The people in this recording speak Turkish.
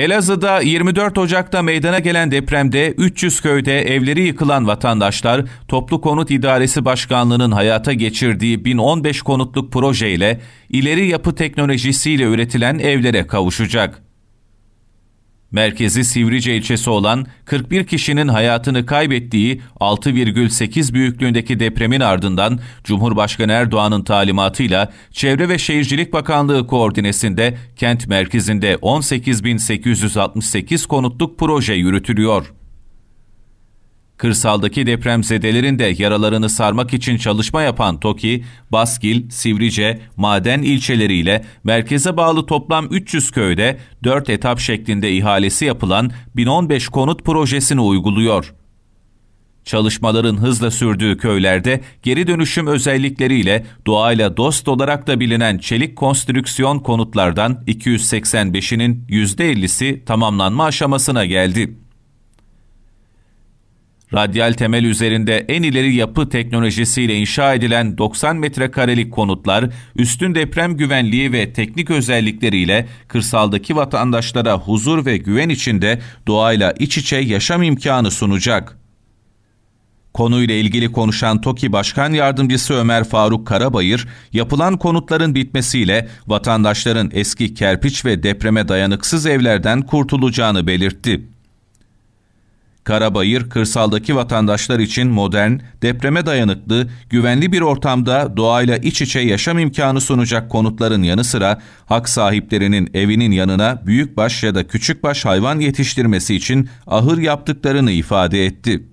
Elazığ'da 24 Ocak'ta meydana gelen depremde 300 köyde evleri yıkılan vatandaşlar Toplu Konut İdaresi Başkanlığı'nın hayata geçirdiği 1015 konutluk projeyle ileri yapı teknolojisiyle üretilen evlere kavuşacak. Merkezi Sivrice ilçesi olan 41 kişinin hayatını kaybettiği 6,8 büyüklüğündeki depremin ardından Cumhurbaşkanı Erdoğan'ın talimatıyla Çevre ve Şehircilik Bakanlığı koordinesinde kent merkezinde 18.868 konutluk proje yürütülüyor. Kırsaldaki depremzedelerin de yaralarını sarmak için çalışma yapan TOKİ, Baskil, Sivrice, Maden ilçeleriyle merkeze bağlı toplam 300 köyde 4 etap şeklinde ihalesi yapılan 1015 konut projesini uyguluyor. Çalışmaların hızla sürdüğü köylerde geri dönüşüm özellikleriyle doğayla dost olarak da bilinen çelik konstrüksiyon konutlardan 285'inin %50'si tamamlanma aşamasına geldi radyal temel üzerinde en ileri yapı teknolojisiyle inşa edilen 90 metrekarelik konutlar, üstün deprem güvenliği ve teknik özellikleriyle kırsaldaki vatandaşlara huzur ve güven içinde doğayla iç içe yaşam imkanı sunacak. Konuyla ilgili konuşan TOKİ Başkan Yardımcısı Ömer Faruk Karabayır, yapılan konutların bitmesiyle vatandaşların eski kerpiç ve depreme dayanıksız evlerden kurtulacağını belirtti. Karabayır, kırsaldaki vatandaşlar için modern, depreme dayanıklı, güvenli bir ortamda doğayla iç içe yaşam imkanı sunacak konutların yanı sıra hak sahiplerinin evinin yanına büyükbaş ya da küçükbaş hayvan yetiştirmesi için ahır yaptıklarını ifade etti.